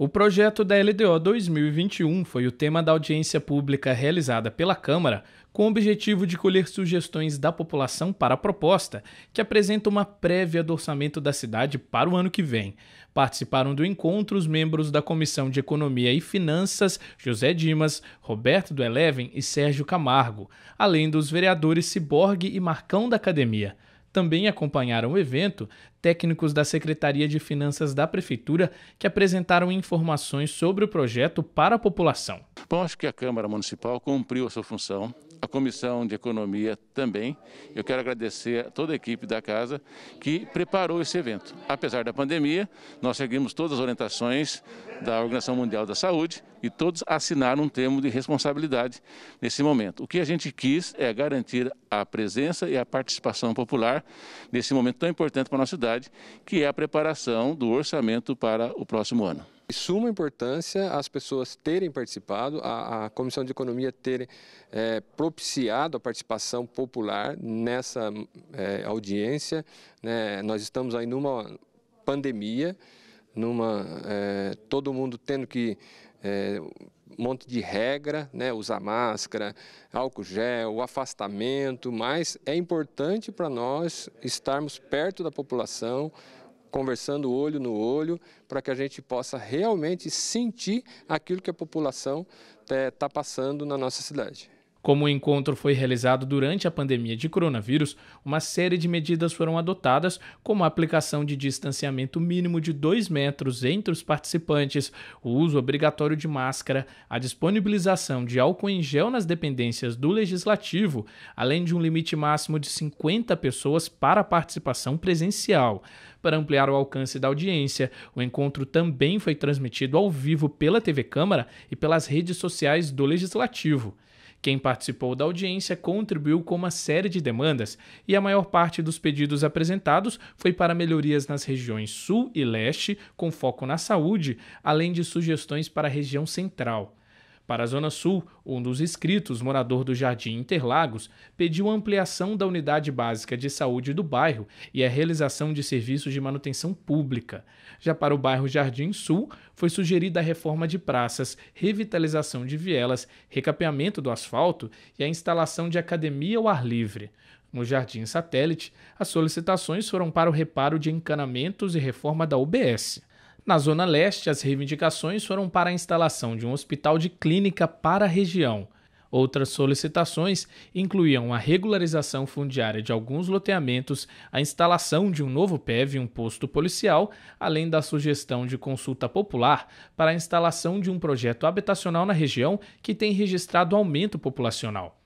O projeto da LDO 2021 foi o tema da audiência pública realizada pela Câmara, com o objetivo de colher sugestões da população para a proposta, que apresenta uma prévia do orçamento da cidade para o ano que vem. Participaram do encontro os membros da Comissão de Economia e Finanças, José Dimas, Roberto do Eleven e Sérgio Camargo, além dos vereadores Ciborgue e Marcão da Academia. Também acompanharam o evento técnicos da Secretaria de Finanças da Prefeitura que apresentaram informações sobre o projeto para a população. Bom, acho que a Câmara Municipal cumpriu a sua função Comissão de Economia também. Eu quero agradecer a toda a equipe da casa que preparou esse evento. Apesar da pandemia, nós seguimos todas as orientações da Organização Mundial da Saúde e todos assinaram um termo de responsabilidade nesse momento. O que a gente quis é garantir a presença e a participação popular nesse momento tão importante para a nossa cidade, que é a preparação do orçamento para o próximo ano de suma importância as pessoas terem participado, a, a Comissão de Economia ter é, propiciado a participação popular nessa é, audiência. Né? Nós estamos aí numa pandemia, numa é, todo mundo tendo que é, um monte de regra, né? usar máscara, álcool gel, o afastamento, mas é importante para nós estarmos perto da população, conversando olho no olho, para que a gente possa realmente sentir aquilo que a população está eh, passando na nossa cidade. Como o encontro foi realizado durante a pandemia de coronavírus, uma série de medidas foram adotadas, como a aplicação de distanciamento mínimo de 2 metros entre os participantes, o uso obrigatório de máscara, a disponibilização de álcool em gel nas dependências do legislativo, além de um limite máximo de 50 pessoas para a participação presencial. Para ampliar o alcance da audiência, o encontro também foi transmitido ao vivo pela TV Câmara e pelas redes sociais do Legislativo. Quem participou da audiência contribuiu com uma série de demandas e a maior parte dos pedidos apresentados foi para melhorias nas regiões Sul e Leste, com foco na saúde, além de sugestões para a região Central. Para a Zona Sul, um dos inscritos, morador do Jardim Interlagos, pediu ampliação da unidade básica de saúde do bairro e a realização de serviços de manutenção pública. Já para o bairro Jardim Sul, foi sugerida a reforma de praças, revitalização de vielas, recapeamento do asfalto e a instalação de academia ao ar livre. No Jardim Satélite, as solicitações foram para o reparo de encanamentos e reforma da UBS. Na Zona Leste, as reivindicações foram para a instalação de um hospital de clínica para a região. Outras solicitações incluíam a regularização fundiária de alguns loteamentos, a instalação de um novo PEV e um posto policial, além da sugestão de consulta popular para a instalação de um projeto habitacional na região que tem registrado aumento populacional.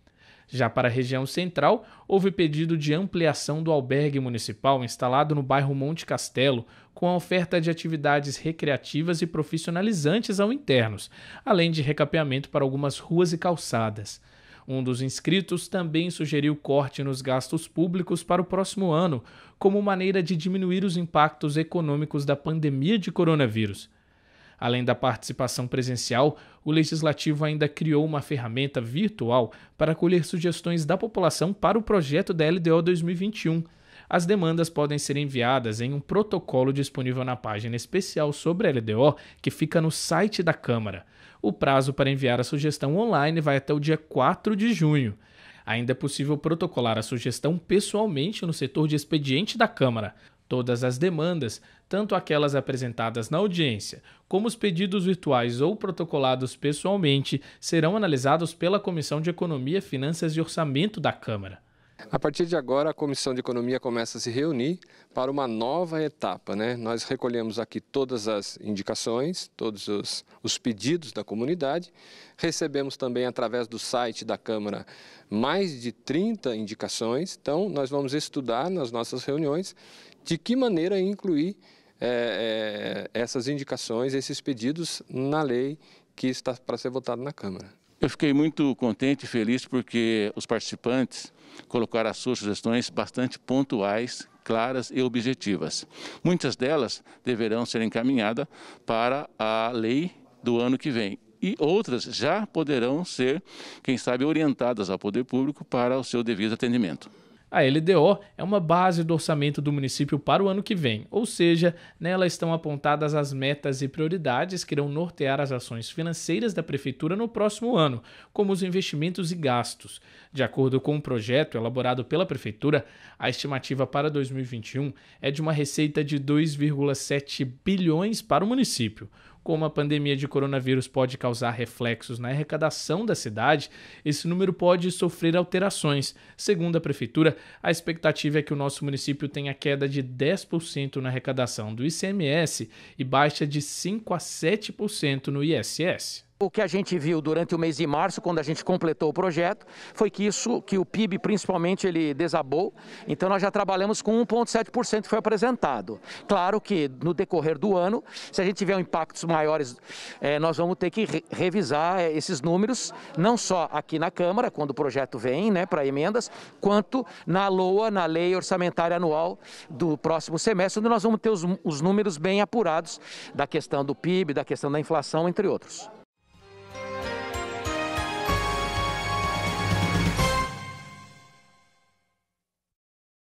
Já para a região central, houve pedido de ampliação do albergue municipal instalado no bairro Monte Castelo, com a oferta de atividades recreativas e profissionalizantes ao internos, além de recapeamento para algumas ruas e calçadas. Um dos inscritos também sugeriu corte nos gastos públicos para o próximo ano, como maneira de diminuir os impactos econômicos da pandemia de coronavírus. Além da participação presencial, o legislativo ainda criou uma ferramenta virtual para colher sugestões da população para o projeto da LDO 2021. As demandas podem ser enviadas em um protocolo disponível na página especial sobre a LDO, que fica no site da Câmara. O prazo para enviar a sugestão online vai até o dia 4 de junho. Ainda é possível protocolar a sugestão pessoalmente no setor de expediente da Câmara. Todas as demandas, tanto aquelas apresentadas na audiência, como os pedidos virtuais ou protocolados pessoalmente, serão analisados pela Comissão de Economia, Finanças e Orçamento da Câmara. A partir de agora, a Comissão de Economia começa a se reunir para uma nova etapa. Né? Nós recolhemos aqui todas as indicações, todos os, os pedidos da comunidade. Recebemos também, através do site da Câmara, mais de 30 indicações. Então, nós vamos estudar nas nossas reuniões de que maneira incluir é, é, essas indicações, esses pedidos na lei que está para ser votada na Câmara. Eu fiquei muito contente e feliz porque os participantes colocaram as suas sugestões bastante pontuais, claras e objetivas. Muitas delas deverão ser encaminhadas para a lei do ano que vem. E outras já poderão ser, quem sabe, orientadas ao poder público para o seu devido atendimento. A LDO é uma base do orçamento do município para o ano que vem, ou seja, nela estão apontadas as metas e prioridades que irão nortear as ações financeiras da prefeitura no próximo ano, como os investimentos e gastos. De acordo com um projeto elaborado pela prefeitura, a estimativa para 2021 é de uma receita de 2,7 bilhões para o município como a pandemia de coronavírus pode causar reflexos na arrecadação da cidade, esse número pode sofrer alterações. Segundo a prefeitura, a expectativa é que o nosso município tenha queda de 10% na arrecadação do ICMS e baixa de 5 a 7% no ISS. O que a gente viu durante o mês de março, quando a gente completou o projeto, foi que isso, que o PIB principalmente ele desabou. Então nós já trabalhamos com 1,7% que foi apresentado. Claro que no decorrer do ano, se a gente tiver impactos maiores, é, nós vamos ter que re revisar é, esses números, não só aqui na Câmara, quando o projeto vem né, para emendas, quanto na LOA, na Lei Orçamentária Anual do próximo semestre, onde nós vamos ter os, os números bem apurados da questão do PIB, da questão da inflação, entre outros.